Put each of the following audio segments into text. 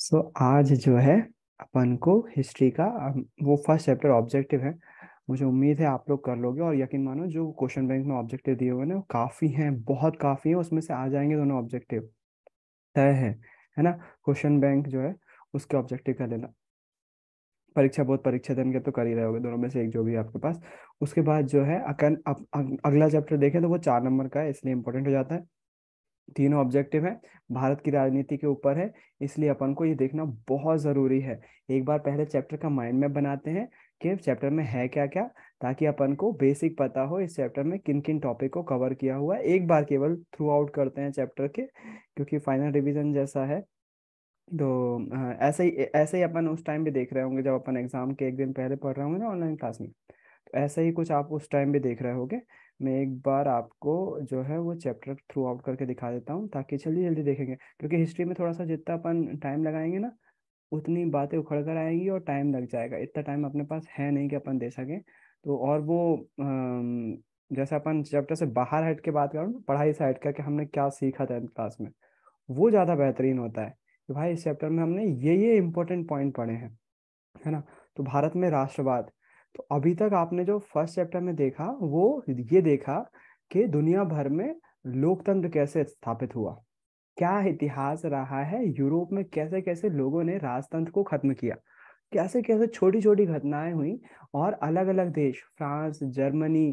सो so, आज जो है अपन को हिस्ट्री का वो फर्स्ट चैप्टर ऑब्जेक्टिव है मुझे उम्मीद है आप लोग कर लोगे और यकीन मानो जो क्वेश्चन बैंक में ऑब्जेक्टिव दिए हुए ना काफ़ी हैं बहुत काफ़ी हैं उसमें से आ जाएंगे दोनों ऑब्जेक्टिव तय है है ना क्वेश्चन बैंक जो है उसके ऑब्जेक्टिव कर लेना परीक्षा बहुत परीक्षा देने के तो कर ही रहे होगे दोनों में से एक जो भी आपके पास उसके बाद जो है अकन अगला चैप्टर देखें तो वो चार नंबर का है इसलिए इंपॉर्टेंट हो जाता है तीनों ऑब्जेक्टिव है भारत की राजनीति के ऊपर है इसलिए अपन को ये देखना बहुत ज़रूरी है एक बार पहले चैप्टर का माइंड मैप बनाते हैं कि चैप्टर में है क्या क्या ताकि अपन को बेसिक पता हो इस चैप्टर में किन किन टॉपिक को कवर किया हुआ है एक बार केवल थ्रू आउट करते हैं चैप्टर के क्योंकि फाइनल रिविजन जैसा है तो ऐसे ही ऐसे ही अपन उस टाइम भी देख रहे होंगे जब अपन एग्जाम के एक दिन पहले पढ़ रहे होंगे ना ऑनलाइन क्लास में तो ऐसा ही कुछ आप उस टाइम भी देख रहे होंगे मैं एक बार आपको जो है वो चैप्टर थ्रू आउट करके दिखा देता हूँ ताकि जल्दी जल्दी देखेंगे क्योंकि हिस्ट्री में थोड़ा सा जितना अपन टाइम लगाएंगे ना उतनी बातें उखड़ कर आएंगी और टाइम लग जाएगा इतना टाइम अपने पास है नहीं कि अपन दे सकें तो और वो जैसे अपन चैप्टर से बाहर हट के बात करूँ पढ़ाई से हट कर के हमने क्या सीखा टेंथ क्लास में वो ज़्यादा बेहतरीन होता है कि भाई इस चैप्टर में हमने ये ये इंपॉर्टेंट पॉइंट पढ़े हैं है ना तो भारत में राष्ट्रवाद तो अभी तक आपने जो फर्स्ट चैप्टर में देखा वो ये देखा कि दुनिया भर में लोकतंत्र कैसे स्थापित हुआ क्या इतिहास रहा है यूरोप में कैसे कैसे लोगों ने राजतंत्र को खत्म किया कैसे कैसे छोटी छोटी घटनाएं हुई और अलग अलग देश फ्रांस जर्मनी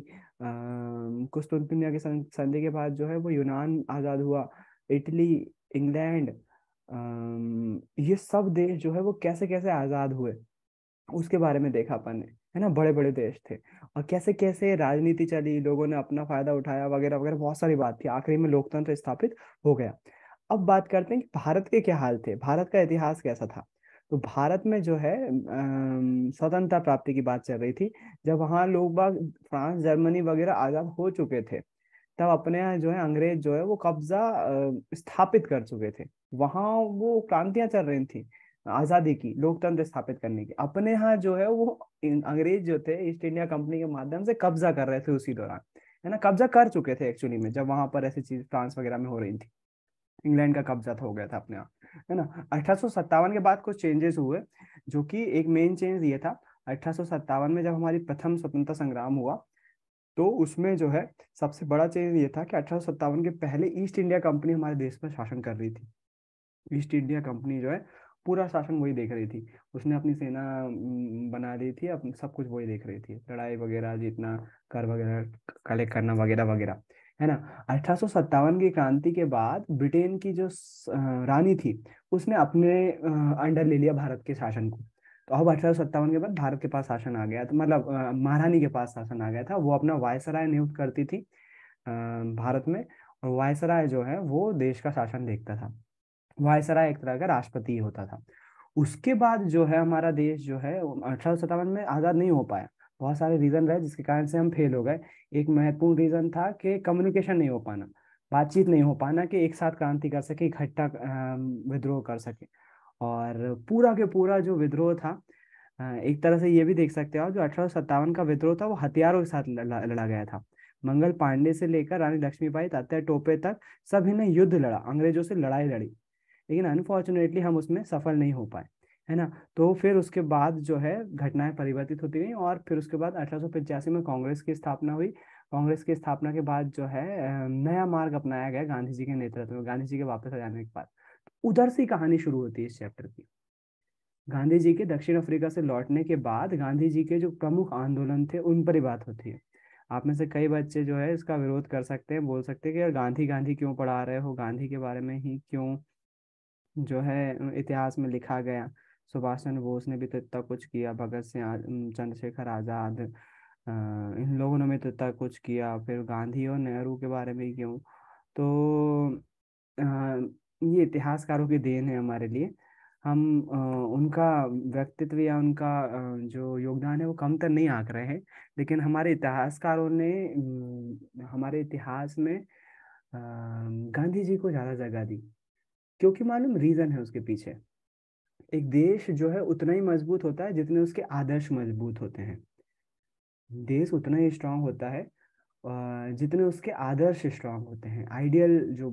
कुस्तुनिया के संधि के बाद जो है वो यूनान आज़ाद हुआ इटली इंग्लैंड ये सब देश जो है वो कैसे कैसे आज़ाद हुए उसके बारे में देखा अपन ने है ना बड़े बड़े देश थे और कैसे कैसे राजनीति चली लोगों ने अपना फायदा उठाया वगैरह वगैरह बहुत सारी बात थी आखिरी में लोकतंत्र स्थापित हो गया अब बात करते हैं कि भारत के क्या हाल थे भारत का इतिहास कैसा था तो भारत में जो है स्वतंत्रता प्राप्ति की बात चल रही थी जब वहाँ लोग बाग फ्रांस जर्मनी वगैरह आजाद हो चुके थे तब अपने यहाँ जो है अंग्रेज जो है वो कब्जा स्थापित कर चुके थे वहाँ वो क्रांतियां चल रही थी आजादी की लोकतंत्र स्थापित करने की अपने यहाँ जो है वो अंग्रेज जो थे ईस्ट इंडिया कंपनी के माध्यम से कब्जा कर रहे थे उसी दौरान है ना कब्जा कर चुके थे एक्चुअली में जब वहां पर ऐसी चीज फ्रांस वगैरह में हो रही थी इंग्लैंड का कब्जा तो हो गया था अपने यहाँ है ना अठारह के बाद कुछ चेंजेस हुए जो कि एक मेन चेंज ये था अठारह में जब हमारी प्रथम स्वतंत्रता संग्राम हुआ तो उसमें जो है सबसे बड़ा चेंज ये था कि अठारह के पहले ईस्ट इंडिया कंपनी हमारे देश पर शासन कर रही थी ईस्ट इंडिया कंपनी जो है पूरा शासन वही देख रही थी उसने अपनी सेना बना दी थी अपनी सब कुछ वही देख रही थी लड़ाई वगैरह जीतना कर वगैरह कलेक्ट करना वगैरह वगैरह है ना अठारह की क्रांति के बाद ब्रिटेन की जो रानी थी उसने अपने अंडर ले लिया भारत के शासन को तो अब अठारह के बाद भारत के पास शासन आ गया तो मतलब महारानी के पास शासन आ गया था वो अपना वायसराय नियुक्त करती थी भारत में और वायसराय जो है वो देश का शासन देखता था वायसराय एक तरह का राष्ट्रपति होता था उसके बाद जो है हमारा देश जो है अठारह में आज़ाद नहीं हो पाया बहुत सारे रीज़न रहे जिसके कारण से हम फेल हो गए एक महत्वपूर्ण रीज़न था कि कम्युनिकेशन नहीं हो पाना बातचीत नहीं हो पाना कि एक साथ क्रांति कर सके इकट्ठा विद्रोह कर सके और पूरा के पूरा जो विद्रोह था एक तरह से ये भी देख सकते हो जो अठारह का विद्रोह था वो हथियारों के साथ लड़ा गया था मंगल पांडे से लेकर रानी लक्ष्मीबाई तात्या टोपे तक सभी ने युद्ध लड़ा अंग्रेजों से लड़ाई लड़ी लेकिन अनफॉर्चुनेटली हम उसमें सफल नहीं हो पाए है ना तो फिर उसके बाद जो है घटनाएं परिवर्तित होती गई और फिर उसके बाद अठारह में कांग्रेस की स्थापना हुई कांग्रेस की स्थापना के बाद जो है नया मार्ग अपनाया गया गांधी जी के नेतृत्व में गांधी जी के वापस आ जाने के बाद उधर से कहानी शुरू होती है इस चैप्टर की गांधी जी के दक्षिण अफ्रीका से लौटने के बाद गांधी जी के जो प्रमुख आंदोलन थे उन पर ही बात होती है आप में से कई बच्चे जो है इसका विरोध कर सकते हैं बोल सकते हैं कि यार गांधी गांधी क्यों पढ़ा रहे हो गांधी के बारे में ही क्यों जो है इतिहास में लिखा गया सुभाष चंद्र बोस ने भी तो इतना कुछ किया भगत सिंह चंद्रशेखर आज़ाद इन लोगों ने भी तो इतना कुछ किया फिर गांधी और नेहरू के बारे में क्यों तो ये इतिहासकारों की देन है हमारे लिए हम उनका व्यक्तित्व या उनका जो योगदान है वो कम तर तो नहीं आंक रहे हैं लेकिन हमारे इतिहासकारों ने हमारे इतिहास में गांधी जी को ज़्यादा जगह दी क्योंकि मालूम रीजन है उसके पीछे एक देश जो है उतना ही मजबूत होता है जितने उसके आदर्श मजबूत होते हैं देश उतना ही स्ट्रांग होता है जितने उसके आदर्श स्ट्रांग होते हैं आइडियल जो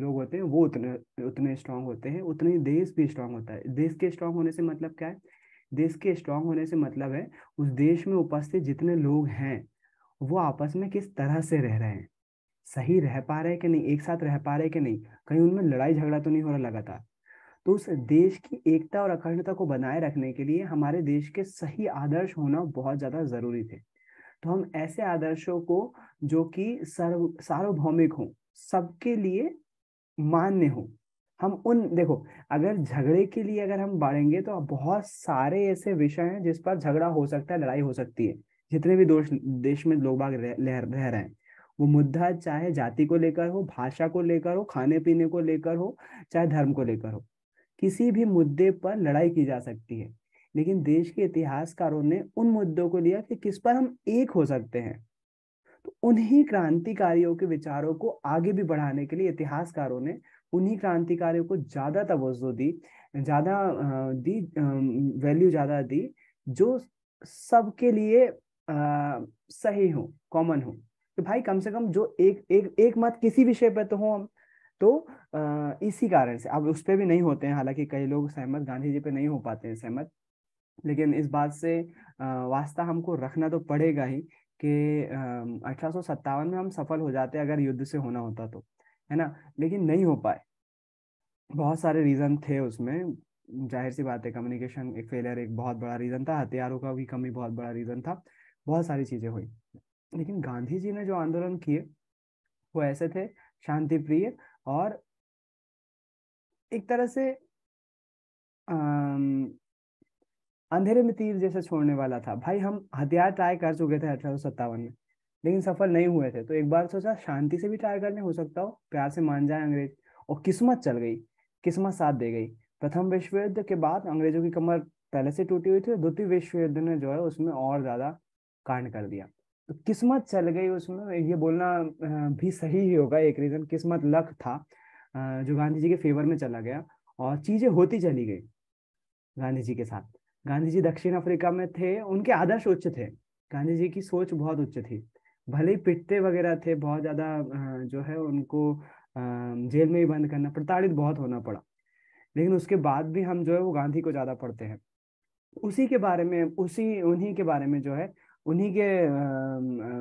लोग होते हैं वो उतने उतने स्ट्रांग होते हैं उतने ही देश भी स्ट्रांग होता है देश के स्ट्रांग होने से मतलब क्या है देश के स्ट्रांग होने से मतलब है उस देश में उपस्थित जितने लोग हैं वो आपस में किस तरह से रह रहे हैं सही रह पा रहे कि नहीं एक साथ रह पा रहे कि नहीं कहीं उनमें लड़ाई झगड़ा तो नहीं हो रहा लगातार तो उस देश की एकता और अखंडता को बनाए रखने के लिए हमारे देश के सही आदर्श होना बहुत ज्यादा जरूरी थे तो हम ऐसे आदर्शों को जो कि सर्व सार्वभौमिक हों सबके लिए मान्य हो हम उन देखो अगर झगड़े के लिए अगर हम बढ़ेंगे तो बहुत सारे ऐसे विषय हैं जिस पर झगड़ा हो सकता है लड़ाई हो सकती है जितने भी दोष देश में लोग बाग रह, रह रहे हैं वो मुद्दा चाहे जाति को लेकर हो भाषा को लेकर हो खाने पीने को लेकर हो चाहे धर्म को लेकर हो किसी भी मुद्दे पर लड़ाई की जा सकती है लेकिन देश के इतिहासकारों ने उन मुद्दों को लिया कि किस पर हम एक हो सकते हैं तो उन्हीं क्रांतिकारियों के विचारों को आगे भी बढ़ाने के लिए इतिहासकारों ने उन्हीं क्रांतिकारियों को ज्यादा तवज्जो दी ज्यादा दी वैल्यू ज्यादा दी जो सबके लिए सही हो कॉमन हो तो भाई कम से कम जो एक एक एक मत किसी विषय पर तो हो हम तो आ, इसी कारण से अब उस पर भी नहीं होते हैं हालांकि कई लोग सहमत गांधी जी पे नहीं हो पाते हैं सहमत लेकिन इस बात से वास्ता हमको रखना तो पड़ेगा ही कि अठारह में हम सफल हो जाते अगर युद्ध से होना होता तो है ना लेकिन नहीं हो पाए बहुत सारे रीज़न थे उसमें जाहिर सी बात है कम्युनिकेशन एक फेलियर एक बहुत बड़ा रीज़न था हथियारों का भी कमी बहुत बड़ा रीज़न था बहुत सारी चीज़ें हुई लेकिन गांधी जी ने जो आंदोलन किए वो ऐसे थे शांति प्रिय और एक तरह से अंधेरे में तीर जैसे छोड़ने वाला था भाई हम हथियार ट्राई कर चुके थे अठारह में लेकिन सफल नहीं हुए थे तो एक बार सोचा शांति से भी ट्राई करने हो सकता हो प्यार से मान जाए अंग्रेज और किस्मत चल गई किस्मत साथ दे गई प्रथम विश्व युद्ध के बाद अंग्रेजों की कमर पहले से टूटी हुई थी और द्वितीय विश्व युद्ध ने जो है उसमें और ज्यादा कांड कर दिया तो किस्मत चल गई उसमें ये बोलना भी सही ही होगा एक रीजन किस्मत लक था जो गांधी जी के फेवर में चला गया और चीजें होती चली गई गांधी जी के साथ गांधी जी दक्षिण अफ्रीका में थे उनके आदर्श उच्च थे गांधी जी की सोच बहुत उच्च थी भले ही पिटते वगैरह थे बहुत ज्यादा जो है उनको जेल में ही बंद करना प्रताड़ित बहुत होना पड़ा लेकिन उसके बाद भी हम जो है वो गांधी को ज्यादा पढ़ते हैं उसी के बारे में उसी उन्हीं के बारे में जो है उन्हीं के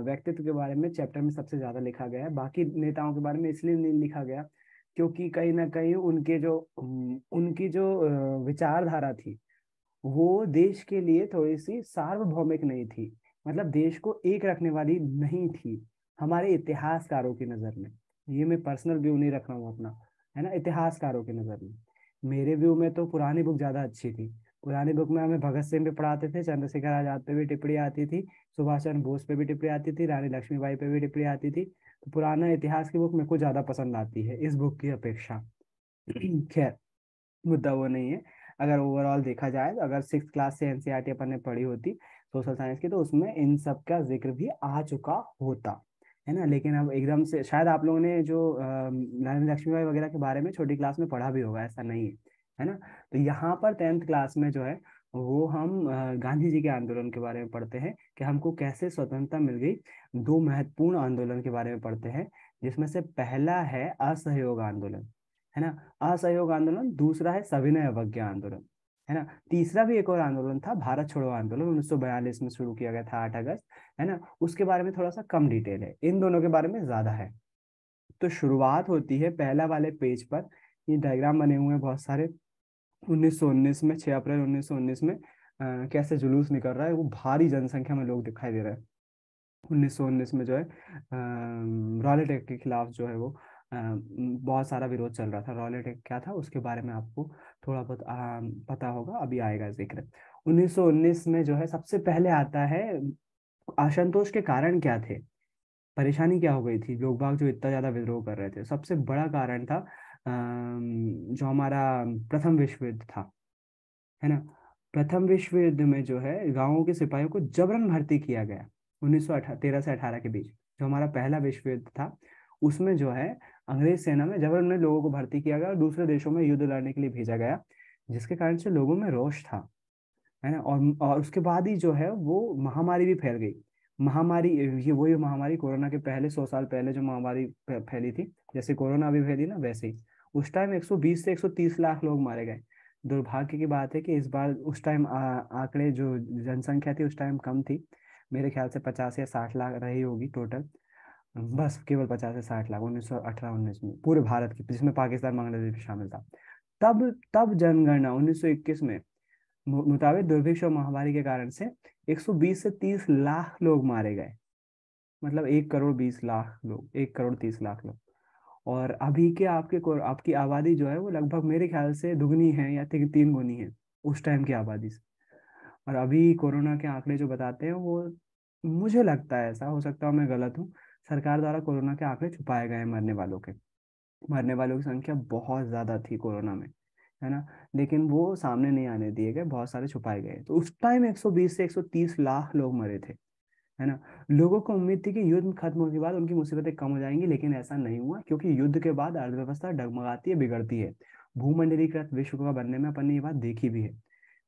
व्यक्तित्व के बारे में चैप्टर में सबसे ज्यादा लिखा गया है बाकी नेताओं के बारे में इसलिए नहीं लिखा गया क्योंकि कहीं ना कहीं उनके जो उनकी जो विचारधारा थी वो देश के लिए थोड़ी सी सार्वभौमिक नहीं थी मतलब देश को एक रखने वाली नहीं थी हमारे इतिहासकारों की नज़र में ये मैं पर्सनल व्यू नहीं रख रहा हूँ अपना है ना इतिहासकारों की नज़र में मेरे व्यू में तो पुरानी बुक ज़्यादा अच्छी थी पुरानी बुक में हमें भगत सिंह भी पढ़ाते थे चंद्रशेखर आजाद पे भी टिप्पणी आती थी सुभाष चंद्र बोस पे भी टिप्पणी आती थी रानी लक्ष्मीबाई पे भी टिप्पणी आती थी तो पुराना इतिहास की बुक मेरे को ज़्यादा पसंद आती है इस बुक की अपेक्षा खैर मुद्दा वो नहीं है अगर ओवरऑल देखा जाए तो अगर सिक्स क्लास से एनसीईआरटी e अपन ने पढ़ी होती सोशल साइंस की तो उसमें इन सब का जिक्र भी आ चुका होता है ना लेकिन अब एकदम से शायद आप लोगों ने जो रानी लक्ष्मीबाई वगैरह के बारे में छोटी क्लास में पढ़ा भी होगा ऐसा नहीं है है ना तो यहाँ पर टेंथ क्लास में जो है वो हम गांधी जी के आंदोलन के बारे में पढ़ते हैं कि हमको कैसे स्वतंत्रता मिल गई दो महत्वपूर्ण आंदोलन के बारे में पढ़ते हैं जिसमें से पहला है असहयोग आंदोलन है ना असहयोग आंदोलन दूसरा है सविनय अवज्ञा आंदोलन है ना तीसरा भी एक और आंदोलन था भारत छोड़ो आंदोलन 1942 में शुरू किया गया था आठ अगस्त है ना उसके बारे में थोड़ा सा कम डिटेल है इन दोनों के बारे में ज्यादा है तो शुरुआत होती है पहला वाले पेज पर ये डायग्राम बने हुए हैं बहुत सारे उन्नीस में 6 अप्रैल उन्नीस में आ, कैसे जुलूस निकल रहा है वो भारी जनसंख्या में लोग दिखाई दे रहे हैं उन्नीस में जो है रॉलेट एक्ट के खिलाफ जो है वो आ, बहुत सारा विरोध चल रहा था रॉलेट एक्ट क्या था उसके बारे में आपको थोड़ा बहुत पता होगा अभी आएगा जिक्र उन्नीस में जो है सबसे पहले आता है असंतोष के कारण क्या थे परेशानी क्या हो गई थी लोग बाग जो इतना ज्यादा विद्रोह कर रहे थे सबसे बड़ा कारण था जो हमारा प्रथम विश्व युद्ध था है ना प्रथम विश्व युद्ध में जो है गांवों के सिपाहियों को जबरन भर्ती किया गया उन्नीस तेरह से अठारह के बीच जो हमारा पहला विश्व युद्ध था उसमें जो है अंग्रेज सेना में जबरन में लोगों को भर्ती किया गया और दूसरे देशों में युद्ध लड़ने के लिए भेजा गया जिसके कारण से लोगों में रोष था है ना और और उसके बाद ही जो है वो महामारी भी फैल गई महामारी ये वही महामारी कोरोना के पहले सौ साल पहले जो महामारी फैली थी जैसे कोरोना भी फैली ना वैसे ही उस टाइम 120 से 130 लाख लोग मारे गए दुर्भाग्य की बात है कि इस बार उस टाइम आंकड़े जो जनसंख्या थी उस टाइम कम थी मेरे ख्याल से पचास या साठ लाख रही होगी टोटल बस केवल पचास या साठ लाख उन्नीस सौ अठारह उन्नीस में पूरे भारत की जिसमें पाकिस्तान बांग्लादेश भी शामिल था तब तब जनगणना 1921 में मुताबिक दुर्भिक्ष और महामारी के कारण से 120 से 30 लाख लोग मारे गए मतलब एक करोड़ बीस लाख लोग एक करोड़ तीस लाख लोग और अभी के आपके आपकी आबादी जो है वो लगभग मेरे ख्याल से दुगनी है या ती, तीन गुनी है उस टाइम की आबादी से और अभी कोरोना के आंकड़े जो बताते हैं वो मुझे लगता है ऐसा हो सकता है मैं गलत हूँ सरकार द्वारा कोरोना के आंकड़े छुपाए गए हैं मरने वालों के मरने वालों की संख्या बहुत ज़्यादा थी कोरोना में है ना लेकिन वो सामने नहीं आने दिए गए बहुत सारे छुपाए गए तो उस टाइम 120 से 130 लाख लोग मरे थे है ना लोगों को उम्मीद थी कि युद्ध खत्म होने के बाद उनकी मुसीबतें कम हो जाएंगी लेकिन ऐसा नहीं हुआ क्योंकि युद्ध के बाद अर्थव्यवस्था डगमगाती है बिगड़ती है भूमंडलीकृत विश्व का बनने में अपन ने ये बात देखी भी है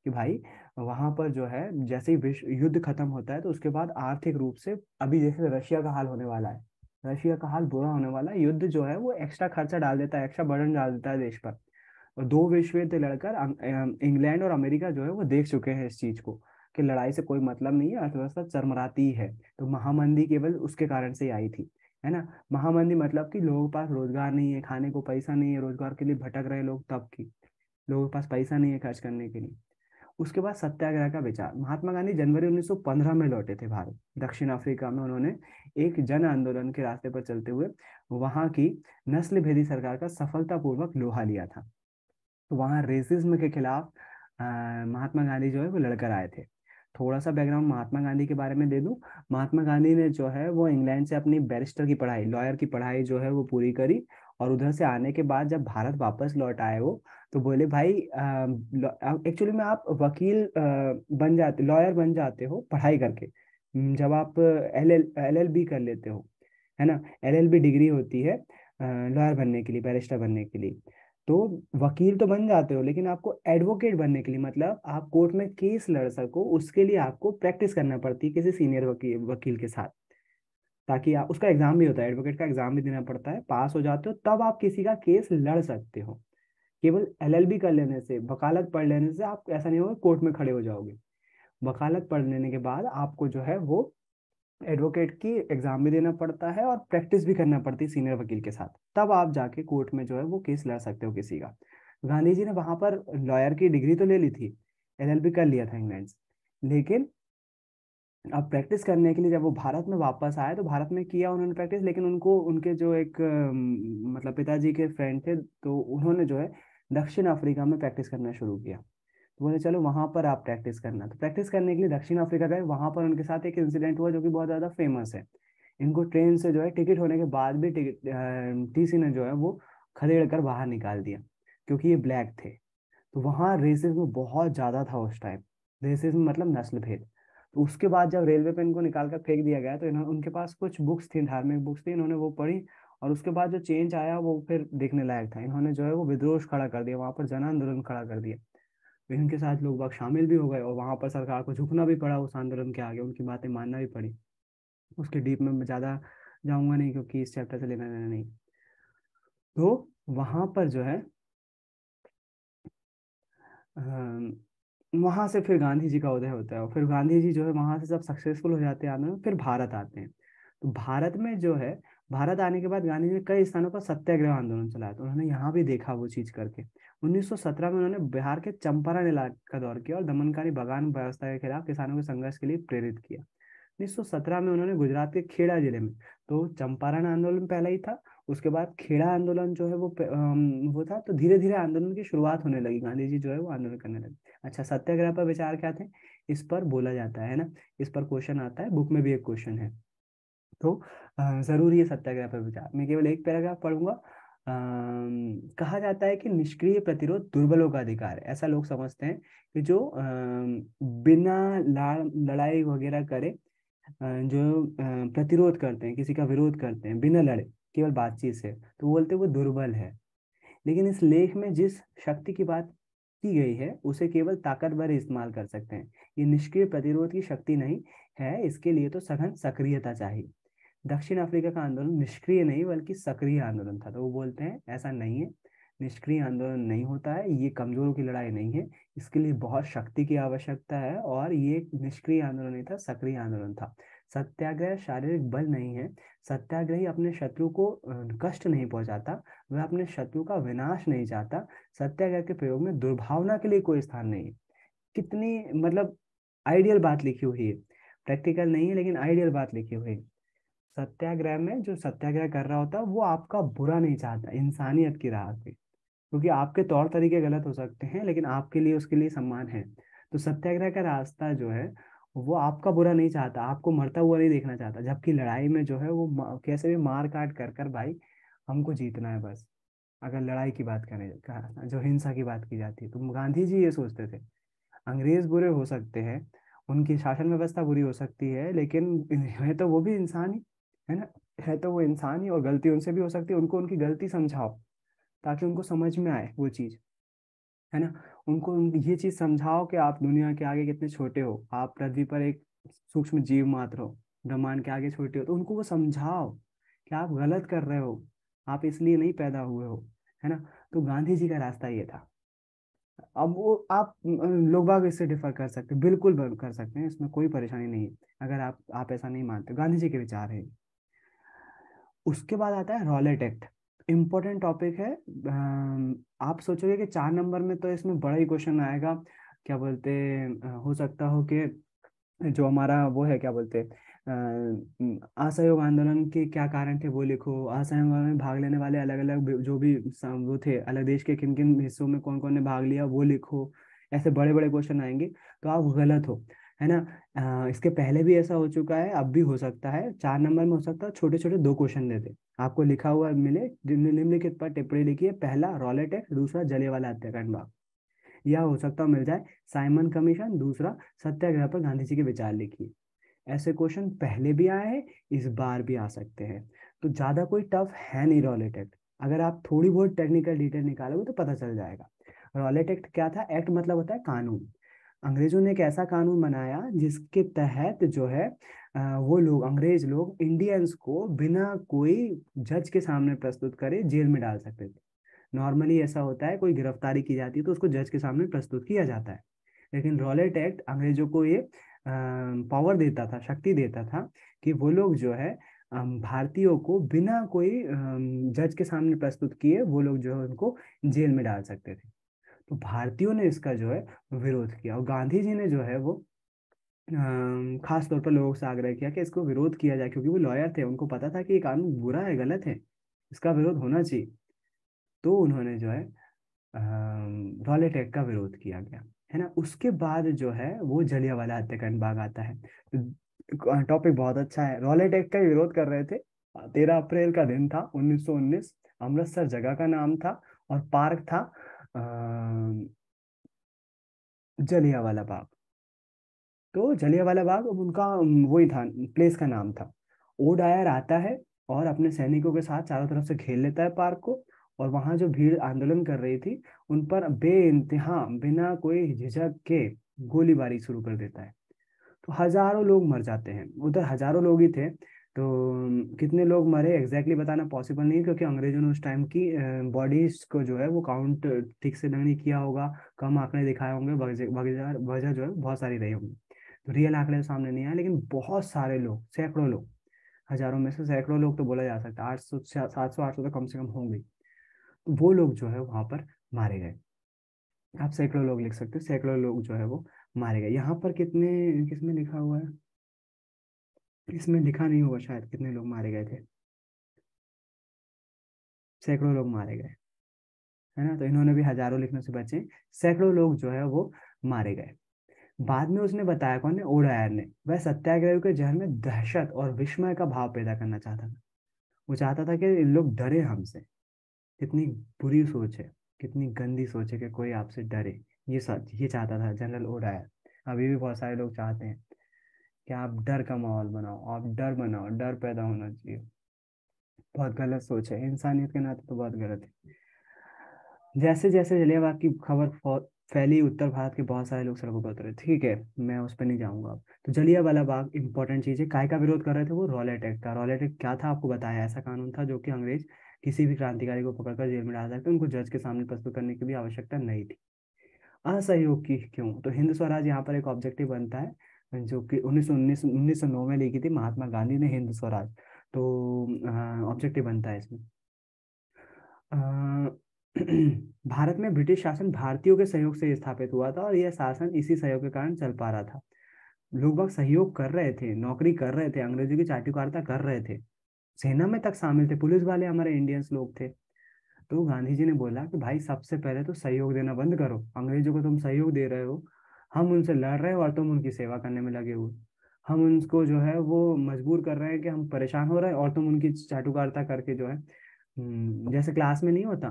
कि भाई वहां पर जो है जैसे ही विश्व युद्ध खत्म होता है तो उसके बाद आर्थिक रूप से अभी जैसे रशिया का हाल होने वाला है रशिया का हाल बुरा होने वाला है युद्ध जो है वो एक्स्ट्रा खर्चा डाल देता है एक्स्ट्रा बर्डन डाल देता है देश पर और दो विश्व युद्ध लड़कर अं, अं, इंग्लैंड और अमेरिका जो है वो देख चुके हैं इस चीज को कि लड़ाई से कोई मतलब नहीं है अर्थव्यवस्था चरमराती है तो महामंदी केवल उसके कारण से आई थी है ना महामंदी मतलब कि लोगों के पास रोजगार नहीं है खाने को पैसा नहीं है रोजगार के लिए भटक रहे लोग तब की लोगों के पास पैसा नहीं है खर्च करने के लिए उसके बाद सत्याग्रह का विचार महात्मा गांधी जनवरी 1915 में लौटे थे भारत दक्षिण अफ्रीका में उन्होंने एक जन आंदोलन के रास्ते पर चलते हुए वहां की नस्ल भेदी सरकार का सफलतापूर्वक लोहा लिया था तो वहां रेसिज्म के खिलाफ महात्मा गांधी जो है वो लड़कर आए थे थोड़ा सा बैकग्राउंड महात्मा गांधी के बारे में दे दूं महात्मा गांधी ने जो है वो इंग्लैंड से अपनी बैरिस्टर की पढ़ाई लॉयर की पढ़ाई जो है वो पूरी करी और उधर से आने के बाद जब भारत वापस लौट आए वो तो बोले भाई एक्चुअली में आप वकील आ, बन जाते लॉयर बन जाते हो पढ़ाई करके जब आप L L L L B कर लेते हो है ना एल एल बी डिग्री होती है लॉयर बनने के लिए बैरिस्टर बनने के लिए तो वकील तो बन जाते हो लेकिन आपको एडवोकेट बनने के लिए मतलब आप कोर्ट में केस लड़ सको उसके लिए आपको प्रैक्टिस करना पड़ती है किसी सीनियर वकील वकील के साथ ताकि आप उसका एग्जाम भी होता है एडवोकेट का एग्जाम भी देना पड़ता है पास हो जाते हो तब आप किसी का केस लड़ सकते हो केवल बी कर लेने से वकालत पढ़ लेने से आप ऐसा नहीं होगा कोर्ट में खड़े हो जाओगे वकालत पढ़ लेने के बाद आपको जो है वो एडवोकेट की एग्जाम भी देना पड़ता है और प्रैक्टिस भी करना पड़ती है सीनियर वकील के साथ तब आप जाके कोर्ट में जो है वो केस लड़ सकते हो किसी का गांधी जी ने वहां पर लॉयर की डिग्री तो ले ली थी एल कर लिया था इंग्लैंड लेकिन अब प्रैक्टिस करने के लिए जब वो भारत में वापस आए तो भारत में किया उन्होंने प्रैक्टिस लेकिन उनको उनके जो एक मतलब पिताजी के फ्रेंड थे तो उन्होंने जो है दक्षिण अफ्रीका में प्रैक्टिस करना शुरू किया तो बोले चलो वहाँ पर आप प्रैक्टिस करना तो प्रैक्टिस करने के लिए दक्षिण अफ्रीका गए वहाँ पर उनके साथ एक इंसिडेंट हुआ जो कि बहुत ज़्यादा फेमस है इनको ट्रेन से जो है टिकट होने के बाद भी टिकट टीसी ने जो है वो खदेड़ कर बाहर निकाल दिया क्योंकि ये ब्लैक थे तो वहाँ रेसिज्म बहुत ज़्यादा था उस टाइम रेसिज्म मतलब नस्ल भेद तो उसके बाद जब रेलवे पे इनको निकाल कर फेंक दिया गया तो इन्होंने उनके पास कुछ बुक्स थी धार्मिक बुक्स थी इन्होंने वो पढ़ी और उसके बाद जो चेंज आया वो फिर देखने लायक था इन्होंने जो है वो विद्रोह खड़ा कर दिया वहाँ पर जन आंदोलन खड़ा कर दिया इनके साथ लोग बाग शामिल भी हो गए और वहाँ पर सरकार को झुकना भी पड़ा उस आंदोलन के आगे उनकी बातें मानना भी पड़ी उसके डीप में मैं ज़्यादा जाऊँगा नहीं क्योंकि इस चैप्टर से लेना देना नहीं तो वहाँ पर जो है वहाँ से फिर गांधी जी का उदय होता है और फिर गांधी जी जो है वहाँ से सब सक्सेसफुल हो जाते हैं आंदोलन फिर भारत आते हैं तो भारत में जो है भारत आने के बाद गांधी जी ने कई स्थानों पर सत्याग्रह आंदोलन चलाया तो उन्होंने यहाँ भी देखा वो चीज करके 1917 में उन्होंने बिहार के चंपारण इलाके का दौर किया और दमनकारी बगान व्यवस्था के खिलाफ किसानों के संघर्ष के लिए प्रेरित किया 1917 में उन्होंने गुजरात के खेड़ा जिले में तो चंपारण आंदोलन पहला ही था उसके बाद खेड़ा आंदोलन जो है वो वो था तो धीरे धीरे आंदोलन की शुरुआत होने लगी गांधी जी जो है वो आंदोलन करने लगे अच्छा सत्याग्रह पर विचार क्या थे इस पर बोला जाता है ना इस पर क्वेश्चन आता है बुक में भी एक क्वेश्चन है तो ज़रूरी है सत्याग्रह पर विचार मैं केवल एक पैराग्राफ पढ़ूंगा कहा जाता है कि निष्क्रिय प्रतिरोध दुर्बलों का अधिकार है ऐसा लोग समझते हैं कि जो आ, बिना लड़ाई वगैरह करे जो प्रतिरोध करते हैं किसी का विरोध करते हैं बिना लड़े केवल बातचीत से तो बोलते वो दुर्बल है लेकिन इस लेख में जिस शक्ति की बात की गई है उसे केवल ताकतवर इस्तेमाल कर सकते हैं ये निष्क्रिय प्रतिरोध की शक्ति नहीं है इसके लिए तो सघन सक्रियता चाहिए दक्षिण अफ्रीका का आंदोलन निष्क्रिय नहीं बल्कि सक्रिय आंदोलन था तो वो बोलते हैं ऐसा नहीं है निष्क्रिय आंदोलन नहीं होता है ये कमजोरों की लड़ाई नहीं है इसके लिए बहुत शक्ति की आवश्यकता है और ये निष्क्रिय आंदोलन नहीं था सक्रिय आंदोलन था सत्याग्रह शारीरिक बल नहीं है सत्याग्रही अपने शत्रु को कष्ट नहीं पहुंचाता वह अपने शत्रु का विनाश नहीं चाहता सत्याग्रह के प्रयोग में दुर्भावना के लिए कोई स्थान नहीं है कितनी मतलब आइडियल बात लिखी हुई है प्रैक्टिकल नहीं है लेकिन आइडियल बात लिखी हुई है सत्याग्रह में जो सत्याग्रह कर रहा होता है वो आपका बुरा नहीं चाहता इंसानियत की राह पे क्योंकि आपके तौर तरीके गलत हो सकते हैं लेकिन आपके लिए उसके लिए सम्मान है तो सत्याग्रह का रास्ता जो है वो आपका बुरा नहीं चाहता आपको मरता हुआ नहीं देखना चाहता जबकि लड़ाई में जो है वो कैसे भी मार काट कर कर भाई हमको जीतना है बस अगर लड़ाई की बात करें जो हिंसा की बात की जाती है तो गांधी जी ये सोचते थे अंग्रेज बुरे हो सकते हैं उनकी शासन व्यवस्था बुरी हो सकती है लेकिन है तो वो भी इंसान ही है ना है तो वो इंसान ही और गलती उनसे भी हो सकती है उनको उनकी गलती समझाओ ताकि उनको समझ में आए वो चीज़ है ना उनको ये चीज़ समझाओ कि आप दुनिया के आगे कितने छोटे हो आप पृथ्वी पर एक सूक्ष्म जीव मात्र हो ब्रह्मांड के आगे छोटे हो तो उनको वो समझाओ कि आप गलत कर रहे हो आप इसलिए नहीं पैदा हुए हो है ना तो गांधी जी का रास्ता ये था अब वो आप लोग बाग इससे डिफर कर सकते बिल्कुल कर सकते हैं इसमें कोई परेशानी नहीं अगर आप आप ऐसा नहीं मानते गांधी जी के विचार है उसके बाद आता है रॉलेट एक्ट इम्पोर्टेंट टॉपिक है आप सोचोगे कि चार नंबर में तो इसमें बड़ा ही क्वेश्चन आएगा क्या बोलते हो सकता हो कि जो हमारा वो है क्या बोलते असहयोग आंदोलन के क्या कारण थे वो लिखो असहयोग में भाग लेने वाले अलग अलग जो भी वो थे अलग देश के किन किन हिस्सों में कौन कौन ने भाग लिया वो लिखो ऐसे बड़े बड़े क्वेश्चन आएंगे तो आप गलत हो है ना इसके पहले भी ऐसा हो चुका है अब भी हो सकता है चार नंबर में हो सकता है छोटे छोटे दो क्वेश्चन देते आपको लिखा हुआ मिले निम्नलिखित पर टिप्पणी लिखिए पहला रॉलेट एक्ट दूसरा जले वाला हत्याकांड बाग या हो सकता मिल जाए साइमन कमीशन दूसरा सत्याग्रह पर गांधी जी के विचार लिखिए ऐसे क्वेश्चन पहले भी आए हैं इस बार भी आ सकते हैं तो ज़्यादा कोई टफ है नहीं रॉलेट एक्ट अगर आप थोड़ी बहुत टेक्निकल डिटेल निकालोगे तो पता चल जाएगा रॉलेट एक्ट क्या था एक्ट मतलब होता है कानून अंग्रेजों ने एक ऐसा कानून बनाया जिसके तहत जो है वो लोग अंग्रेज लोग इंडियंस को बिना कोई जज के सामने प्रस्तुत करे जेल में डाल सकते थे नॉर्मली ऐसा होता है कोई गिरफ्तारी की जाती है तो उसको जज के सामने प्रस्तुत किया जाता है लेकिन रॉलेट एक्ट अंग्रेजों को ये पावर देता था शक्ति देता था कि वो लोग जो है भारतीयों को बिना कोई जज के सामने प्रस्तुत किए वो लोग जो है उनको जेल में डाल सकते थे तो भारतीयों ने इसका जो है विरोध किया और गांधी जी ने जो है वो खास तौर पर लोगों से आग्रह किया कि इसको विरोध किया जाए क्योंकि वो लॉयर थे उनको पता था कि ये कानून बुरा है गलत है इसका विरोध होना चाहिए तो उन्होंने जो है एक्ट का विरोध किया गया है ना उसके बाद जो है वो जलियावाला हत्याकांड बाग आता है टॉपिक बहुत अच्छा है रॉलेटेक का विरोध कर रहे थे तेरह अप्रैल का दिन था उन्नीस अमृतसर जगह का नाम था और पार्क था जलिया वाला बाग तो जलिया वाला बाग उनका वही था प्लेस का नाम था ओ डायर आता है और अपने सैनिकों के साथ चारों तरफ से घेर लेता है पार्क को और वहां जो भीड़ आंदोलन कर रही थी उन पर बे इंतहा बिना कोई झिझक के गोलीबारी शुरू कर देता है तो हजारों लोग मर जाते हैं उधर हजारों लोग ही थे तो कितने लोग मरे एग्जैक्टली exactly बताना पॉसिबल नहीं क्योंकि अंग्रेजों ने उस टाइम की बॉडीज को जो है वो काउंट ठीक से नहीं किया होगा कम आंकड़े दिखाए होंगे वजह जो है बहुत सारी रही होंगी तो रियल आंकड़े तो सामने नहीं आए लेकिन बहुत सारे लोग सैकड़ों लोग हजारों में से सैकड़ों लोग तो बोला जा सकता है आठ सौ सात सौ आठ सौ तो कम से कम होंगे तो वो लोग जो है वहाँ पर मारे गए आप सैकड़ों लोग लिख सकते हो सैकड़ों लोग जो है वो मारे गए यहाँ पर कितने किसमें लिखा हुआ है इसमें लिखा नहीं होगा शायद कितने लोग मारे गए थे सैकड़ों लोग मारे गए है ना तो इन्होंने भी हजारों लिखने से बचे सैकड़ों लोग जो है वो मारे गए बाद में उसने बताया कौन ने ओडायर ने वह सत्याग्रह के जहर में दहशत और विस्मय का भाव पैदा करना चाहता था वो चाहता था कि इन लोग डरे हमसे कितनी बुरी सोच है कितनी गंदी सोच है कि कोई आपसे डरे ये सच ये चाहता था जनरल ओडायर अभी भी बहुत सारे लोग चाहते हैं कि आप डर का माहौल बनाओ आप डर बनाओ डर पैदा होना चाहिए बहुत गलत सोच है इंसानियत के नाते तो बहुत गलत है जैसे जैसे जलिया बाग की खबर फैली उत्तर भारत के बहुत सारे लोग सड़कों पर उतरे ठीक है मैं उस पर नहीं जाऊंगा तो जलिया वाला बाग इंपॉर्टेंट चीज़ है काय का विरोध कर रहे थे वो रॉलेट एक्ट का रॉलेट एक्ट क्या था आपको बताया ऐसा कानून था जो कि अंग्रेज किसी भी क्रांतिकारी को पकड़कर जेल में डाल सकते उनको जज के सामने प्रस्तुत करने की भी आवश्यकता नहीं थी असहयोग की क्यों तो हिंद स्वराज यहाँ पर एक ऑब्जेक्टिव बनता है जो कि उन्नीस सौ में लिखी थी महात्मा गांधी ने हिंद स्वराज तो ऑब्जेक्टिव बनता है इसमें भारत में ब्रिटिश शासन भारतीयों के सहयोग से स्थापित हुआ था और यह शासन इसी सहयोग के कारण चल पा रहा था लोग बाग सहयोग कर रहे थे नौकरी कर रहे थे अंग्रेजों की चाटुकारिता कर रहे थे सेना में तक शामिल थे पुलिस वाले हमारे इंडियंस लोग थे तो गांधी जी ने बोला कि भाई सबसे पहले तो सहयोग देना बंद करो अंग्रेजों को तुम सहयोग दे रहे हो हम उनसे लड़ रहे हैं और तुम उनकी सेवा करने में लगे हुए हम उनको जो है वो मजबूर कर रहे हैं कि हम परेशान हो रहे हैं और तुम उनकी चाटुकारता करके जो है हम्म, जैसे क्लास में नहीं होता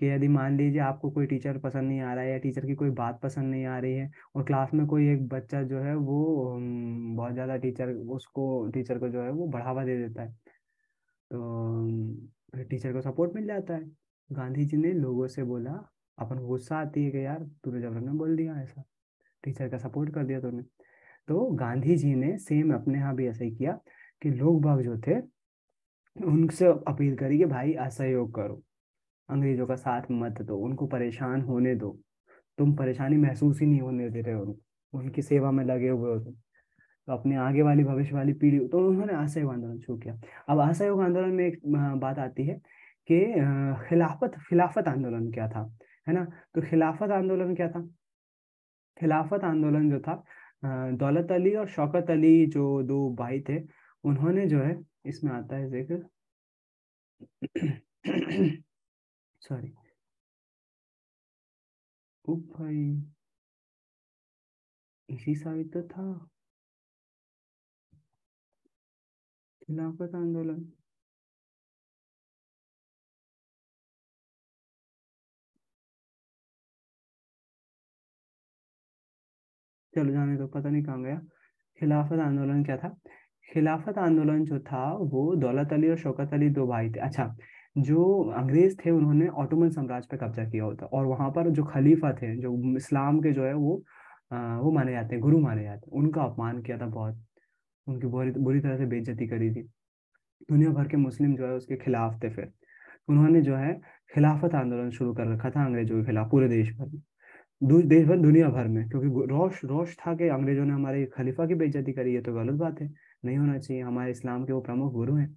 कि यदि मान लीजिए आपको कोई टीचर पसंद नहीं आ रहा है या टीचर की कोई बात पसंद नहीं आ रही है और क्लास में कोई एक बच्चा जो है वो हम्म, बहुत ज़्यादा टीचर उसको टीचर को जो है वो बढ़ावा दे देता है तो हम्म, टीचर को सपोर्ट मिल जाता है गांधी जी ने लोगों से बोला अपन गुस्सा आती है कि यार तूने जबरन बोल दिया ऐसा टीचर का सपोर्ट कर दिया तुमने तो गांधी जी ने सेम अपने यहाँ भी ऐसे ही किया कि लोग बाग जो थे उनसे अपील करी कि भाई असहयोग करो अंग्रेजों का साथ मत दो उनको परेशान होने दो तुम परेशानी महसूस ही नहीं होने दे रहे हो उनकी सेवा में लगे हुए हो तुम तो अपने आगे वाली भविष्य वाली पीढ़ी तो उन्होंने असहयोग आंदोलन शुरू किया अब असहयोग आंदोलन में एक बात आती है कि खिलाफत खिलाफत आंदोलन क्या था है ना तो खिलाफत आंदोलन क्या था खिलाफत आंदोलन जो था दौलत अली और शौकत अली जो दो भाई थे उन्होंने जो है इसमें आता है जिक्र सॉरी भाई इसी साल तो था खिलाफत आंदोलन चले जाने तो पता नहीं कहाँ गया खिलाफत आंदोलन क्या था खिलाफत आंदोलन जो था वो दौलत अली और शौकत अली दो भाई थे अच्छा जो अंग्रेज थे उन्होंने ऑटोमन साम्राज्य पे कब्जा किया होता और वहाँ पर जो खलीफा थे जो इस्लाम के जो है वो आ, वो माने जाते हैं गुरु माने जाते हैं उनका अपमान किया था बहुत उनकी बुरी बुरी तरह से बेइज्जती करी थी दुनिया भर के मुस्लिम जो है उसके खिलाफ थे फिर उन्होंने जो है खिलाफत आंदोलन शुरू कर रखा था अंग्रेजों के खिलाफ पूरे देश भर में देश भर दुनिया भर में क्योंकि रोश रोश था कि अंग्रेजों ने हमारे खलीफा की बेइज्जती करी ये तो गलत बात है नहीं होना चाहिए हमारे इस्लाम के वो प्रमुख गुरु हैं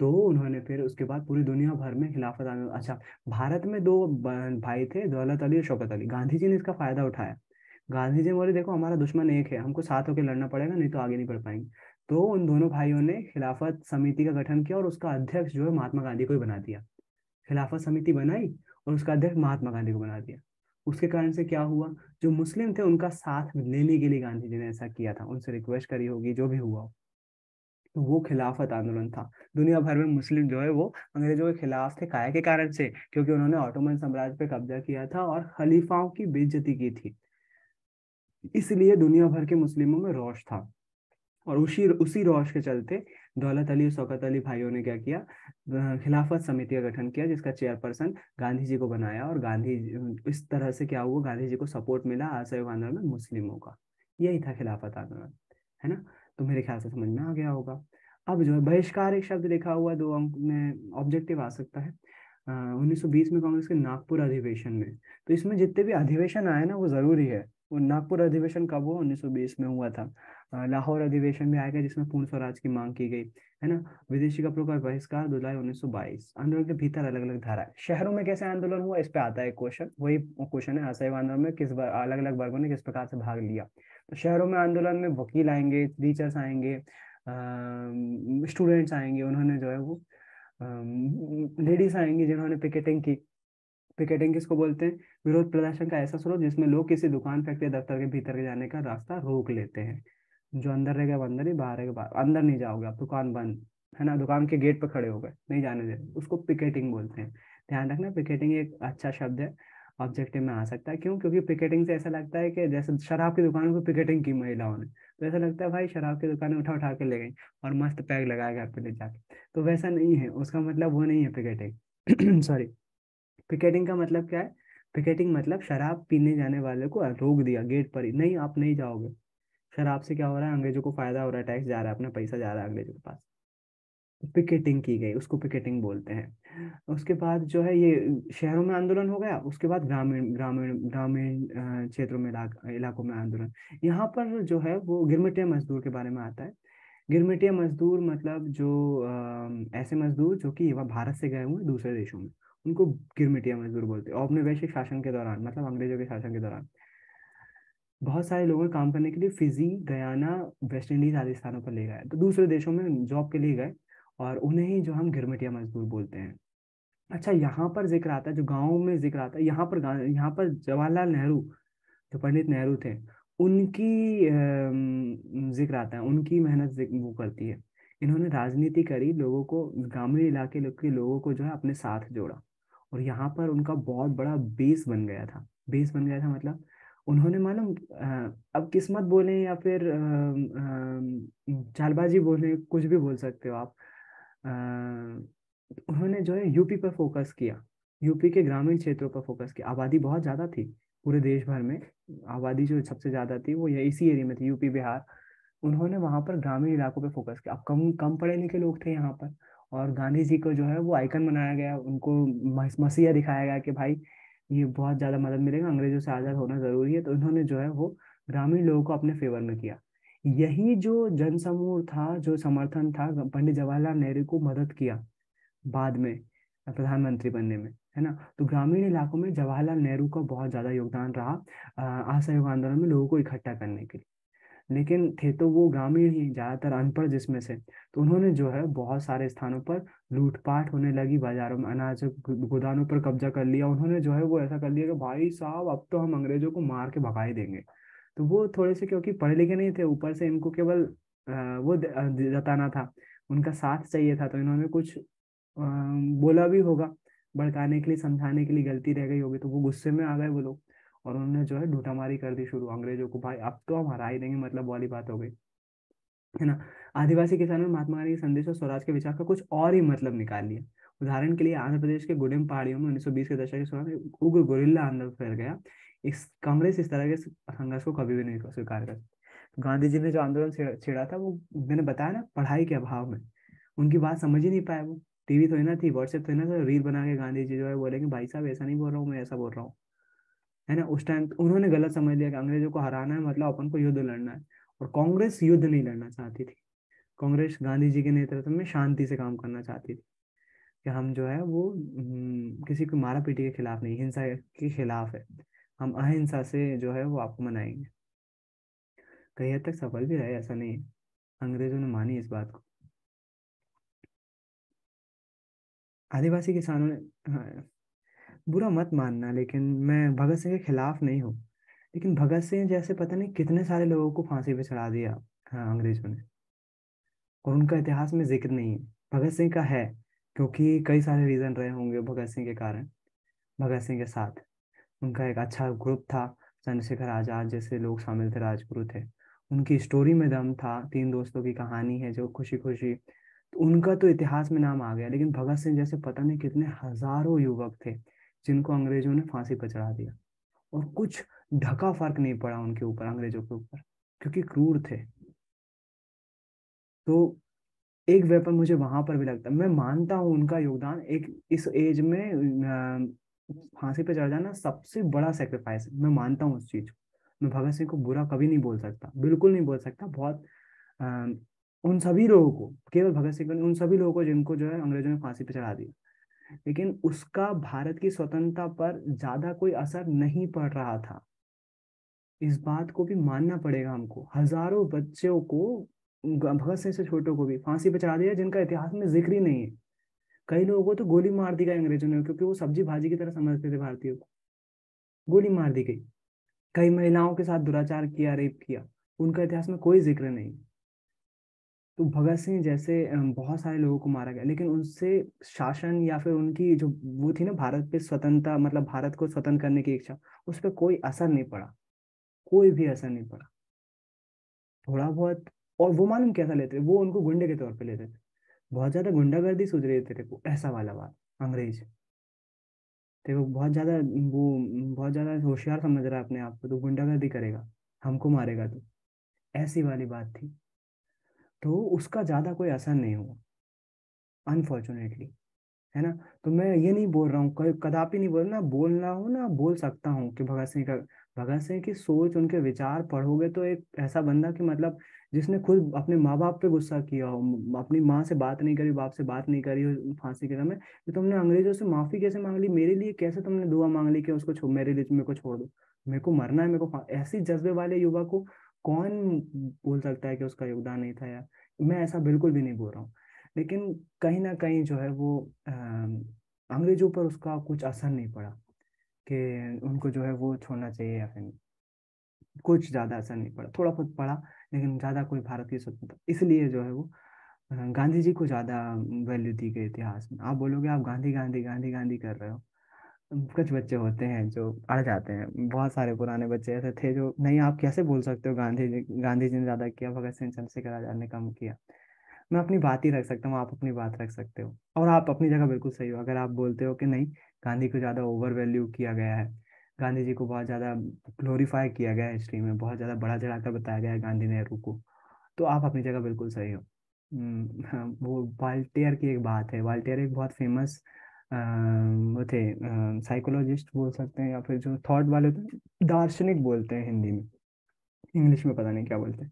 तो उन्होंने फिर उसके बाद पूरी दुनिया भर में खिलाफत आने अच्छा भारत में दो भाई थे दौलत अली और शौकत अली गांधी जी ने इसका फायदा उठाया गांधी जी बोले देखो हमारा दुश्मन एक है हमको साथ होकर लड़ना पड़ेगा नहीं तो आगे नहीं बढ़ पाएंगे तो उन दोनों भाइयों ने खिलाफत समिति का गठन किया और उसका अध्यक्ष जो है महात्मा गांधी को ही बना दिया खिलाफत समिति बनाई और उसका अध्यक्ष महात्मा गांधी को बना दिया उसके कारण से क्या हुआ जो मुस्लिम थे उनका साथ लेने के लिए गांधी जी ने ऐसा किया था उनसे रिक्वेस्ट करी होगी जो भी हुआ तो वो खिलाफत आंदोलन था दुनिया भर में मुस्लिम जो है वो अंग्रेजों के खिलाफ थे काय के कारण से क्योंकि उन्होंने ऑटोमन साम्राज्य पे कब्जा किया था और खलीफाओं की बेज्जती की थी इसलिए दुनिया भर के मुस्लिमों में रोष था और उसी उसी रोश के चलते दौलत अली और शौकत अली भाइयों ने क्या किया खिलाफत समिति का गठन किया जिसका चेयरपर्सन गांधी जी को बनाया और गांधी इस तरह से क्या हुआ गांधी जी को सपोर्ट मिला असहयोग आंदोलन में मुस्लिमों का यही था खिलाफत आंदोलन है ना तो मेरे ख्याल से समझ में आ गया होगा अब जो है बहिष्कार एक शब्द लिखा हुआ दो अंक में ऑब्जेक्टिव आ सकता है उन्नीस में कांग्रेस के नागपुर अधिवेशन में तो इसमें जितने भी अधिवेशन आए ना वो जरूरी है वो नागपुर अधिवेशन कब हुआ 1920 में हुआ था लाहौर अधिवेशन में आएगा जिसमें पूर्ण स्वराज की मांग की गई है ना विदेशी कपड़ों का बहिष्कार जुलाई 1922 आंदोलन के भीतर अलग अलग धारा है शहरों में कैसे आंदोलन हुआ इस पे आता है क्वेश्चन वही क्वेश्चन है असहयोग आंदोलन में किस अलग अलग वर्गों ने किस प्रकार से भाग लिया तो शहरों में आंदोलन में वकील आएंगे टीचर्स आएंगे स्टूडेंट्स आएंगे उन्होंने जो है वो लेडीज आएंगी जिन्होंने पिकेटिंग की पिकेटिंग किसको बोलते हैं विरोध प्रदर्शन का ऐसा स्रोत जिसमें लोग किसी दुकान फैक्ट्री दफ्तर के भीतर के जाने का रास्ता रोक लेते हैं जो अंदर रहेगा वो अंदर ही बाहर रहेगा बाहर अंदर नहीं जाओगे आप दुकान बंद है ना दुकान के गेट पर खड़े हो गए नहीं जाने दे उसको पिकेटिंग बोलते हैं ध्यान रखना पिकेटिंग एक अच्छा शब्द है ऑब्जेक्टिव में आ सकता है क्यों क्योंकि पिकेटिंग से ऐसा लगता है कि जैसे शराब की दुकान पर पिकेटिंग की महिलाओं ने तो ऐसा लगता है भाई शराब की दुकान उठा उठा के ले गई और मस्त पैक लगाया घर पे ले जाके तो वैसा नहीं है उसका मतलब वो नहीं है पिकेटिंग सॉरी पिकेटिंग का मतलब क्या है पिकेटिंग मतलब शराब पीने जाने वाले को रोक दिया गेट पर ही नहीं आप नहीं जाओगे फिर आपसे क्या हो रहा है अंग्रेजों को फायदा हो रहा है टैक्स जा रहा है अपना पैसा जा रहा है अंग्रेजों के पास पिकेटिंग की गई उसको पिकेटिंग बोलते हैं उसके बाद जो है ये शहरों में आंदोलन हो गया उसके बाद ग्रामीण ग्रामीण ग्रामीण क्षेत्रों में इलाकों में आंदोलन यहाँ पर जो है वो गिरमिटिया मजदूर के बारे में आता है गिरमिटिया मजदूर मतलब जो ऐसे मजदूर जो कि भारत से गए हुए दूसरे देशों में उनको गिरमिटिया मजदूर बोलते हैं औपनिवेशिक शासन के दौरान मतलब अंग्रेजों के शासन के दौरान बहुत सारे लोगों को काम करने के लिए फिजी गयाना वेस्ट इंडीज आदि स्थानों पर ले गए तो दूसरे देशों में जॉब के लिए गए और उन्हें ही जो हम गिरमिटिया मजदूर बोलते हैं अच्छा यहाँ पर जिक्र आता है जो गाँव में जिक्र आता है यहाँ पर यहाँ पर जवाहरलाल नेहरू जो पंडित नेहरू थे उनकी जिक्र आता है उनकी मेहनत वो करती है इन्होंने राजनीति करी लोगों को ग्रामीण इलाके के लोगों को जो है अपने साथ जोड़ा और यहाँ पर उनका बहुत बड़ा बेस बन गया था बेस बन गया था मतलब उन्होंने मालूम अब किस्मत बोले या फिर चालबाजी बोले कुछ भी बोल सकते हो आप उन्होंने जो है यूपी पर फोकस किया यूपी के ग्रामीण क्षेत्रों पर फोकस किया आबादी बहुत ज़्यादा थी पूरे देश भर में आबादी जो सबसे ज़्यादा थी वो इसी एरिया में थी यूपी बिहार उन्होंने वहाँ पर ग्रामीण इलाकों पर फोकस किया अब कम कम पढ़े लिखे लोग थे यहाँ पर और गांधी जी को जो है वो आइकन बनाया गया उनको मसीहा दिखाया गया कि भाई ये बहुत ज़्यादा मदद मिलेगा अंग्रेजों से आज़ाद होना ज़रूरी है तो इन्होंने जो है वो ग्रामीण लोगों को अपने फेवर में किया यही जो जनसमूह था जो समर्थन था पंडित जवाहरलाल नेहरू को मदद किया बाद में प्रधानमंत्री बनने में है ना तो ग्रामीण इलाकों में जवाहरलाल नेहरू का बहुत ज़्यादा योगदान रहा असहयोग आंदोलन में लोगों को इकट्ठा करने के लिए लेकिन थे तो वो ग्रामीण ही ज़्यादातर अनपढ़ जिसमें से तो उन्होंने जो है बहुत सारे स्थानों पर लूटपाट होने लगी बाजारों में अनाज गोदानों पर कब्जा कर लिया उन्होंने जो है वो ऐसा कर लिया कि भाई साहब अब तो हम अंग्रेजों को मार के भगाई देंगे तो वो थोड़े से क्योंकि पढ़े लिखे नहीं थे ऊपर से इनको केवल वो जताना था उनका साथ चाहिए था तो इन्होंने कुछ बोला भी होगा भड़काने के लिए समझाने के लिए गलती रह गई होगी तो वो गुस्से में आ गए वो लोग और उन्होंने जो है ढूंढामारी कर दी शुरू अंग्रेजों को भाई अब तो हम हरा ही देंगे मतलब वाली बात हो गई है ना आदिवासी किसानों ने महात्मा गांधी के संदेश और स्वराज के विचार का कुछ और ही मतलब निकाल लिया उदाहरण के लिए आंध्र प्रदेश के गुडेम पहाड़ियों में 1920 के दशक के समय उग्र गोरिल्ला आंदोलन फैल गया इस कांग्रेस इस तरह के संघर्ष को कभी भी नहीं स्वीकार कर तो गांधी जी ने जो आंदोलन छेड़ा था वो मैंने बताया ना पढ़ाई के अभाव में उनकी बात समझ ही नहीं पाए वो टीवी तो ना थी व्हाट्सएप तो ना था रील बना के गांधी जी जो है बोलेंगे भाई साहब ऐसा नहीं बोल रहा हूँ मैं ऐसा बोल रहा हूँ है ना उस टाइम उन्होंने गलत समझ लिया कि अंग्रेजों को हराना है मतलब अपन को युद्ध लड़ना है और कांग्रेस युद्ध नहीं लड़ना चाहती थी कांग्रेस गांधी जी के नेतृत्व में शांति से काम करना चाहती थी कि हम जो है वो हम्म, किसी को मारा पीटी के खिलाफ नहीं हिंसा के खिलाफ है हम अहिंसा से जो है वो आपको मनाएंगे कई हद तक सफल भी रहे ऐसा नहीं अंग्रेजों ने मानी इस बात को आदिवासी किसानों ने हाँ। बुरा मत मानना लेकिन मैं भगत सिंह के खिलाफ नहीं हूँ लेकिन भगत सिंह जैसे पता नहीं कितने सारे लोगों को फांसी पे चढ़ा दिया हाँ अंग्रेजों ने और उनका इतिहास में जिक्र नहीं है भगत सिंह का है क्योंकि कई सारे रीज़न रहे होंगे भगत सिंह के कारण भगत सिंह के साथ उनका एक अच्छा ग्रुप था चंद्रशेखर आज़ाद जैसे लोग शामिल थे राजगुरु थे उनकी स्टोरी में दम था तीन दोस्तों की कहानी है जो खुशी खुशी तो उनका तो इतिहास में नाम आ गया लेकिन भगत सिंह जैसे पता नहीं कितने हजारों युवक थे जिनको अंग्रेजों ने फांसी पर चढ़ा दिया और कुछ ढका फर्क नहीं पड़ा उनके ऊपर अंग्रेजों के ऊपर क्योंकि क्रूर थे तो एक वेपन मुझे वहां पर भी लगता मैं मानता हूं उनका योगदान एक इस एज में फांसी पर चढ़ जाना सबसे बड़ा सेक्रीफाइस है मैं मानता हूँ उस चीज को मैं भगत सिंह को बुरा कभी नहीं बोल सकता बिल्कुल नहीं बोल सकता बहुत आ, उन सभी लोगों को केवल भगत सिंह उन सभी लोगों को जिनको जो है अंग्रेजों ने फांसी पर चढ़ा दिया लेकिन उसका भारत की स्वतंत्रता पर ज्यादा कोई असर नहीं पड़ रहा था इस बात को भी मानना पड़ेगा हमको हजारों बच्चों को भगत सिंह से छोटों को भी फांसी पर चढ़ा दिया जिनका इतिहास में जिक्र ही नहीं है कई लोगों को तो गोली मार दी गई अंग्रेजों ने क्योंकि वो सब्जी भाजी की तरह समझते थे भारतीयों को गोली मार दी गई कई महिलाओं के साथ दुराचार किया रेप किया उनका इतिहास में कोई जिक्र नहीं तो भगत सिंह जैसे बहुत सारे लोगों को मारा गया लेकिन उनसे शासन या फिर उनकी जो वो थी ना भारत पे स्वतंत्रता मतलब भारत को स्वतंत्र करने की इच्छा उस पर कोई असर नहीं पड़ा कोई भी असर नहीं पड़ा थोड़ा बहुत और वो मालूम कैसा लेते थे वो उनको गुंडे के तौर पे लेते थे बहुत ज्यादा गुंडागर्दी सोच रहे थे ऐसा वाला बात अंग्रेज देखो बहुत ज्यादा वो बहुत ज्यादा होशियार समझ रहा है अपने आप को तो गुंडागर्दी करेगा हमको मारेगा तो ऐसी वाली बात थी तो उसका ज़्यादा कोई असर नहीं हुआ अनफॉर्चुनेटली है ना तो मैं ये नहीं बोल रहा हूँ कदापि नहीं बोल रहा बोल रहा हूँ ना बोल सकता हूँ कि भगत सिंह का भगत सिंह की सोच उनके विचार पढ़ोगे तो एक ऐसा बंदा कि मतलब जिसने खुद अपने माँ बाप पे गुस्सा किया हो अपनी माँ से बात नहीं करी बाप से बात नहीं करी हो फांसी के समय तो तुमने अंग्रेजों से माफी कैसे मांग ली मेरे लिए कैसे तुमने दुआ मांग ली कि उसको मेरे लिए मेरे को छोड़ दो मेरे को मरना है मेरे को ऐसी जज्बे वाले युवा को कौन बोल सकता है कि उसका योगदान नहीं था या मैं ऐसा बिल्कुल भी नहीं बोल रहा हूँ लेकिन कहीं ना कहीं जो है वो अंग्रेजों पर उसका कुछ असर नहीं पड़ा कि उनको जो है वो छोड़ना चाहिए या फिर कुछ ज़्यादा असर नहीं पड़ा थोड़ा बहुत पड़ा लेकिन ज़्यादा कोई भारतीय स्वतंत्रता इसलिए जो है वो गांधी जी को ज़्यादा वैल्यू दी गई इतिहास में आप बोलोगे आप गांधी गांधी गांधी गांधी कर रहे हो कुछ बच्चे होते हैं जो अड़ जाते हैं बहुत सारे पुराने बच्चे ऐसे थे जो नहीं आप कैसे बोल सकते हो गांधी जी गांधी जी ने ज़्यादा किया भगत सिंह चंद्रशेखर आज़ाद ने कम किया मैं अपनी बात ही रख सकता हूँ आप अपनी बात रख सकते हो और आप अपनी जगह बिल्कुल सही हो अगर आप बोलते हो कि नहीं गांधी को ज़्यादा ओवर वैल्यू किया गया है गांधी जी को बहुत ज़्यादा ग्लोरीफाई किया गया है हिस्ट्री में बहुत ज़्यादा बड़ा चढ़ाकर बताया गया है गांधी नेहरू को तो आप अपनी जगह बिल्कुल सही हो वो वाल्टेयर की एक बात है वाल्टेयर एक बहुत फेमस वो थे साइकोलॉजिस्ट बोल सकते हैं या फिर जो थॉट वाले थे दार्शनिक बोलते हैं हिंदी में इंग्लिश में पता नहीं क्या बोलते हैं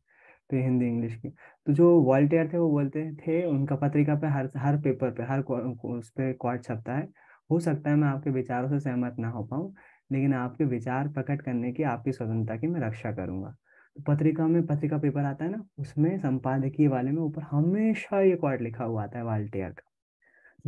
तो हिंदी इंग्लिश की तो जो वॉल्टेयर थे वो बोलते थे उनका पत्रिका पे हर हर पेपर पे हर उस पर क्वार्ट छपता है हो सकता है मैं आपके विचारों से सहमत ना हो पाऊँ लेकिन आपके विचार प्रकट करने की आपकी स्वतंत्रता की मैं रक्षा करूंगा तो पत्रिका में पत्रिका पेपर आता है ना उसमें संपादकीय वाले में ऊपर हमेशा ये क्वार लिखा हुआ आता है वाल्टेयर का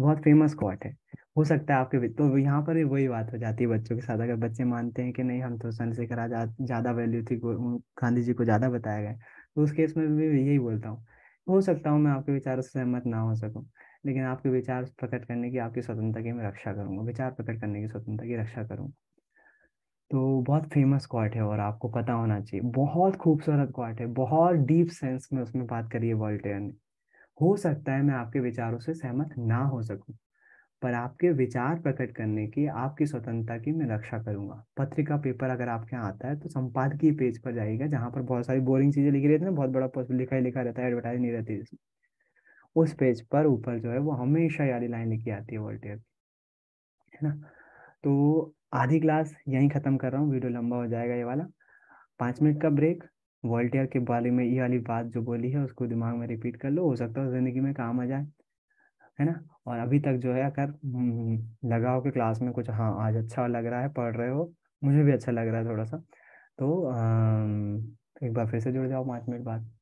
बहुत फेमस कोट है हो सकता है आपके तो यहाँ पर भी वही बात हो जाती है बच्चों के साथ अगर बच्चे मानते हैं कि नहीं हम तो चंद्रशेखर आजाद ज़्यादा वैल्यू थी गांधी जी को ज़्यादा बताया गया तो उस केस में भी यही बोलता हूँ हो सकता हूँ मैं आपके विचारों से सहमत ना हो सकूँ लेकिन आपके विचार प्रकट करने की आपकी स्वतंत्रता की मैं रक्षा करूंगा विचार प्रकट करने की स्वतंत्रता की रक्षा करूँगा तो बहुत फेमस क्वार्ट है और आपको पता होना चाहिए बहुत खूबसूरत क्वार्ट है बहुत डीप सेंस में उसमें बात करी है वॉल्टेयर ने हो सकता है मैं आपके विचारों से सहमत ना हो सकूं पर आपके विचार प्रकट करने की आपकी स्वतंत्रता की मैं रक्षा करूंगा पत्रिका पेपर अगर आपके यहाँ आता है तो संपादकीय पेज पर जाएगा जहाँ पर बहुत सारी बोरिंग चीजें लिखी रहती है बहुत बड़ा लिखा ही लिखा रहता है एडवर्टाइज नहीं रहती जिसमें उस पेज पर ऊपर जो है वो हमेशा यारी लाइन लिखी आती है वोल्टेयर की है ना तो आधी क्लास यहीं ख़त्म कर रहा हूँ वीडियो लंबा हो जाएगा ये वाला पाँच मिनट का ब्रेक वॉल्टियर के बारे में ये वाली बात जो बोली है उसको दिमाग में रिपीट कर लो हो सकता है ज़िंदगी में काम आ जाए है ना और अभी तक जो है अगर हम्म, लगा हो कि क्लास में कुछ हाँ आज अच्छा लग रहा है पढ़ रहे हो मुझे भी अच्छा लग रहा है थोड़ा सा तो आ, एक बार फिर से जुड़ जाओ पाँच मिनट बाद